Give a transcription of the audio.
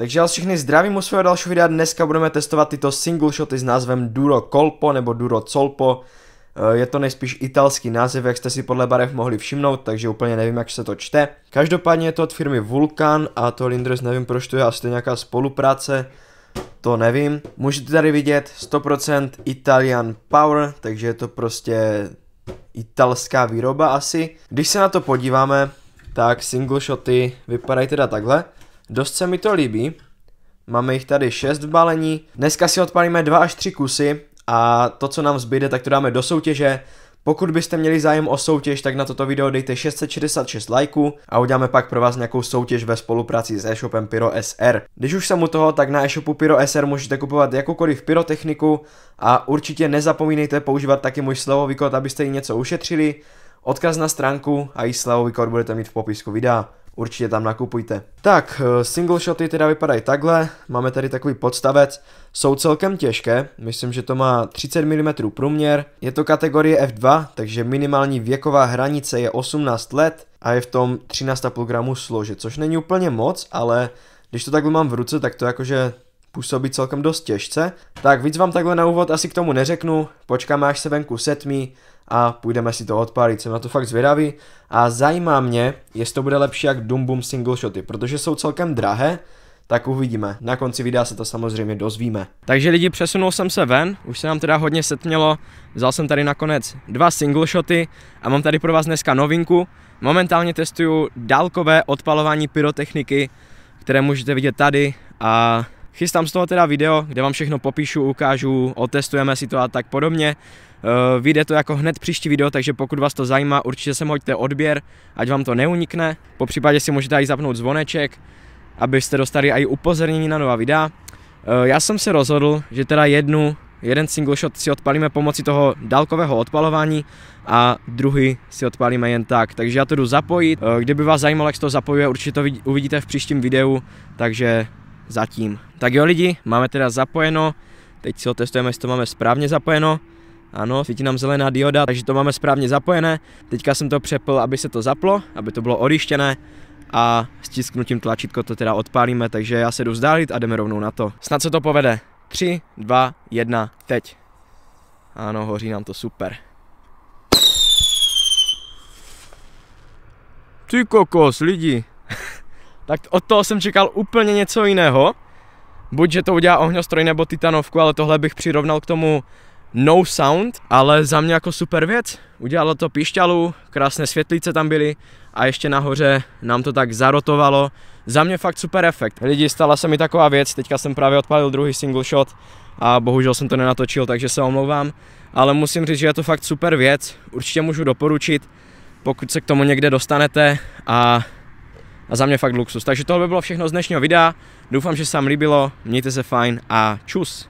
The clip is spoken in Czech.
Takže vás všechny zdravím u svého dalšího videa. Dneska budeme testovat tyto single shoty s názvem Duro Colpo nebo Duro Colpo. Eh, je to nejspíš italský název, jak jste si podle barev mohli všimnout, takže úplně nevím, jak se to čte. Každopádně je to od firmy Vulkan a to Lindres nevím, proč to je, asi to je nějaká spolupráce, to nevím. Můžete tady vidět 100% Italian Power, takže je to prostě italská výroba asi. Když se na to podíváme, tak single shoty vypadají teda takhle. Dost se mi to líbí. Máme jich tady 6 v balení. Dneska si odpalíme 2 až 3 kusy a to, co nám zbyde, tak to dáme do soutěže. Pokud byste měli zájem o soutěž, tak na toto video dejte 666 lajků a uděláme pak pro vás nějakou soutěž ve spolupráci s e-shopem Pyro SR. Když už jsem u toho, tak na e-shopu Pyro SR můžete kupovat jakoukoliv pyrotechniku a určitě nezapomínejte používat taky můj slovový kód, abyste jí něco ušetřili. Odkaz na stránku a i slovový kód budete mít v popisku videa určitě tam nakupujte. Tak, eh, single shoty teda vypadají takhle, máme tady takový podstavec, jsou celkem těžké, myslím, že to má 30 mm průměr, je to kategorie F2, takže minimální věková hranice je 18 let a je v tom 13,5 gramů složit, což není úplně moc, ale když to takhle mám v ruce, tak to jakože působí celkem dost těžce. Tak víc vám takhle na úvod asi k tomu neřeknu, počkáme až se venku setmí, a půjdeme si to odpálit. Jsem na to fakt zvědavý a zajímá mě, jestli to bude lepší jak Doom Boom single shoty, protože jsou celkem drahé, tak uvidíme. Na konci videa se to samozřejmě dozvíme. Takže lidi, přesunul jsem se ven, už se nám teda hodně setmělo, vzal jsem tady nakonec dva single shoty a mám tady pro vás dneska novinku. Momentálně testuju dálkové odpalování pyrotechniky, které můžete vidět tady a Chystám z toho teda video, kde vám všechno popíšu, ukážu, otestujeme si to a tak podobně. Uh, vyjde to jako hned příští video, takže pokud vás to zajímá, určitě sem hoďte odběr, ať vám to neunikne. Po případě si můžete i zapnout zvoneček, abyste dostali i upozornění na nová videa. Uh, já jsem se rozhodl, že teda jednu, jeden single shot si odpalíme pomocí toho dálkového odpalování a druhý si odpalíme jen tak. Takže já to jdu zapojit. Uh, kdyby vás zajímalo, jak se to zapojuje, určitě to uvidíte v příštím videu, takže zatím. Tak jo lidi, máme teda zapojeno, teď si otestujeme, jestli to máme správně zapojeno. Ano, svítí nám zelená dioda, takže to máme správně zapojené. Teďka jsem to přepl, aby se to zaplo, aby to bylo odjištěné a stisknutím tlačítko to teda odpálíme, takže já se jdu vzdálit a jdeme rovnou na to. Snad se to povede. 3, 2, 1, teď. Ano, hoří nám to super. Ty kokos, lidi, tak od toho jsem čekal úplně něco jiného. Buď, že to udělá ohňostroj nebo titanovku, ale tohle bych přirovnal k tomu no sound, ale za mě jako super věc. Udělalo to pišťalu, krásné světlice tam byly a ještě nahoře nám to tak zarotovalo. Za mě fakt super efekt. Lidi, stala se mi taková věc, teďka jsem právě odpalil druhý single shot a bohužel jsem to nenatočil, takže se omlouvám. Ale musím říct, že je to fakt super věc, určitě můžu doporučit, pokud se k tomu někde dostanete a a za mě fakt luxus. Takže tohle by bylo všechno z dnešního videa. Doufám, že se vám líbilo, mějte se fajn a čus.